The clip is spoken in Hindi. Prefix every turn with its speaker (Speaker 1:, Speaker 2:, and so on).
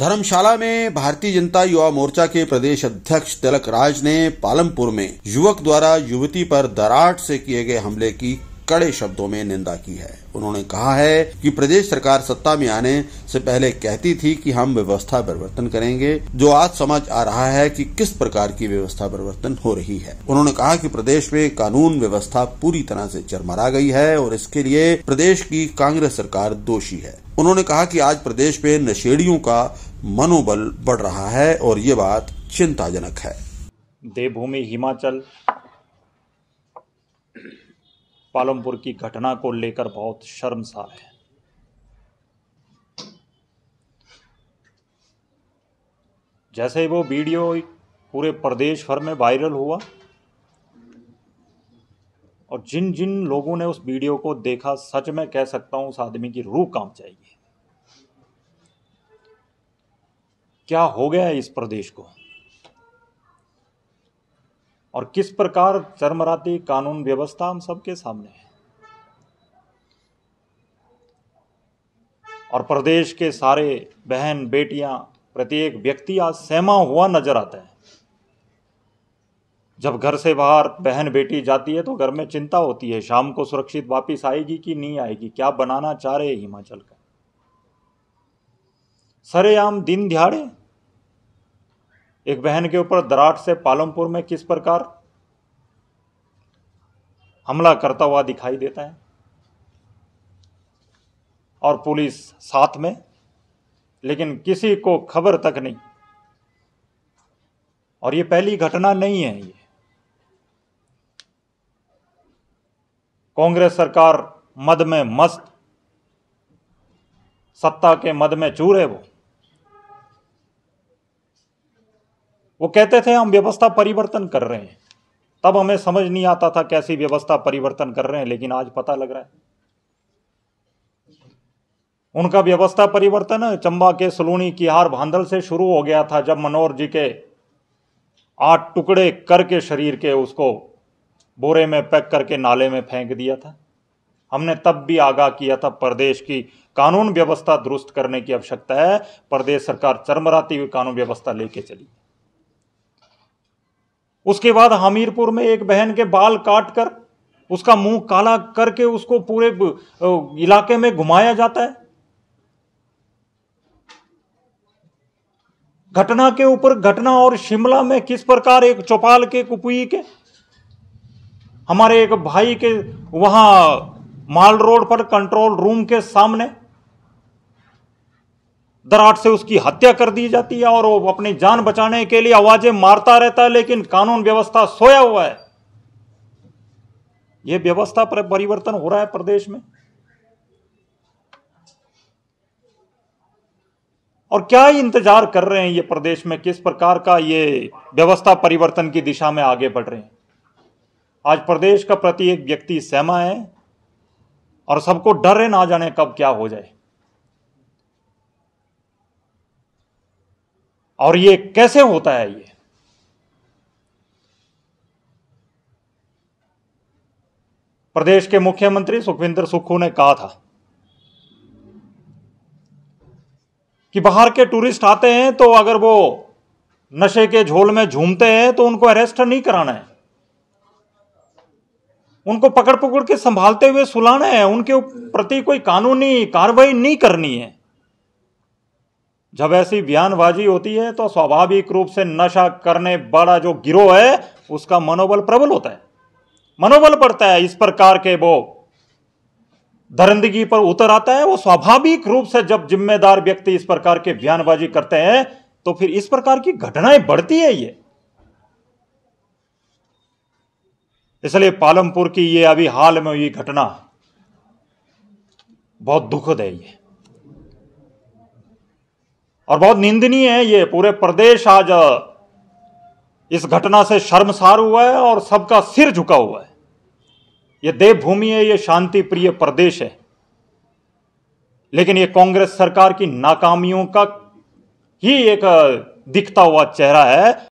Speaker 1: धर्मशाला में भारतीय जनता युवा मोर्चा के प्रदेश अध्यक्ष तिलक राज ने पालमपुर में युवक द्वारा युवती पर दराट से किए गए हमले की कड़े शब्दों में निंदा की है उन्होंने कहा है कि प्रदेश सरकार सत्ता में आने से पहले कहती थी कि हम व्यवस्था परिवर्तन करेंगे जो आज समझ आ रहा है कि किस प्रकार की व्यवस्था परिवर्तन हो रही है उन्होंने कहा कि प्रदेश में कानून व्यवस्था पूरी तरह से चरमरा गई है और इसके लिए प्रदेश की कांग्रेस सरकार दोषी है उन्होंने कहा कि आज प्रदेश में नशेड़ियों का मनोबल बढ़ रहा है और ये बात चिंताजनक है
Speaker 2: देवभूमि हिमाचल पालमपुर की घटना को लेकर बहुत शर्मसार है जैसे ही वो वीडियो पूरे प्रदेश भर में वायरल हुआ और जिन जिन लोगों ने उस वीडियो को देखा सच में कह सकता हूं उस आदमी की रूह काम जाएगी क्या हो गया है इस प्रदेश को और किस प्रकार चरमराती कानून व्यवस्था हम सबके सामने है और प्रदेश के सारे बहन बेटियां प्रत्येक व्यक्ति आज सहमा हुआ नजर आता है जब घर से बाहर बहन बेटी जाती है तो घर में चिंता होती है शाम को सुरक्षित वापस आएगी कि नहीं आएगी क्या बनाना चाह रहे हिमाचल का सरेआम दिन दिहाड़े एक बहन के ऊपर दराट से पालमपुर में किस प्रकार हमला करता हुआ दिखाई देता है और पुलिस साथ में लेकिन किसी को खबर तक नहीं और ये पहली घटना नहीं है ये कांग्रेस सरकार मद में मस्त सत्ता के मद में चूर है वो वो कहते थे हम व्यवस्था परिवर्तन कर रहे हैं तब हमें समझ नहीं आता था कैसी व्यवस्था परिवर्तन कर रहे हैं लेकिन आज पता लग रहा है उनका व्यवस्था परिवर्तन चंबा के सलूनी किहार भांदल से शुरू हो गया था जब मनोहर जी के आठ टुकड़े करके शरीर के उसको बोरे में पैक करके नाले में फेंक दिया था हमने तब भी आगाह किया था प्रदेश की कानून व्यवस्था दुरुस्त करने की आवश्यकता है प्रदेश सरकार चरमराती हुई कानून व्यवस्था लेके चली उसके बाद हमीरपुर में एक बहन के बाल काट कर उसका मुंह काला करके उसको पूरे इलाके में घुमाया जाता है घटना के ऊपर घटना और शिमला में किस प्रकार एक चौपाल के कुपुई के हमारे एक भाई के वहां माल रोड पर कंट्रोल रूम के सामने दराट से उसकी हत्या कर दी जाती है और वो अपनी जान बचाने के लिए आवाजें मारता रहता है लेकिन कानून व्यवस्था सोया हुआ है यह व्यवस्था पर परिवर्तन हो रहा है प्रदेश में और क्या इंतजार कर रहे हैं ये प्रदेश में किस प्रकार का ये व्यवस्था परिवर्तन की दिशा में आगे बढ़ रहे हैं आज प्रदेश का प्रति एक व्यक्ति सहमा है और सबको डर है ना जाने कब क्या हो जाए और ये कैसे होता है ये प्रदेश के मुख्यमंत्री सुखविंदर सुक्खू ने कहा था कि बाहर के टूरिस्ट आते हैं तो अगर वो नशे के झोल में झूमते हैं तो उनको अरेस्ट नहीं कराना है उनको पकड़ पकड़ के संभालते हुए सुलाना है उनके प्रति कोई कानूनी कार्रवाई नहीं करनी है जब ऐसी बयानबाजी होती है तो स्वाभाविक रूप से नशा करने वाला जो गिरोह है उसका मनोबल प्रबल होता है मनोबल बढ़ता है इस प्रकार के वो धरंदगी पर उतर आता है वो स्वाभाविक रूप से जब जिम्मेदार व्यक्ति इस प्रकार के बयानबाजी करते हैं तो फिर इस प्रकार की घटनाएं बढ़ती है ये इसलिए पालमपुर की ये अभी हाल में हुई घटना बहुत दुखद है ये और बहुत निंदनीय है ये पूरे प्रदेश आज इस घटना से शर्मसार हुआ है और सबका सिर झुका हुआ है ये देवभूमि है ये शांति प्रिय प्रदेश है लेकिन ये कांग्रेस सरकार की नाकामियों का ही एक दिखता हुआ चेहरा है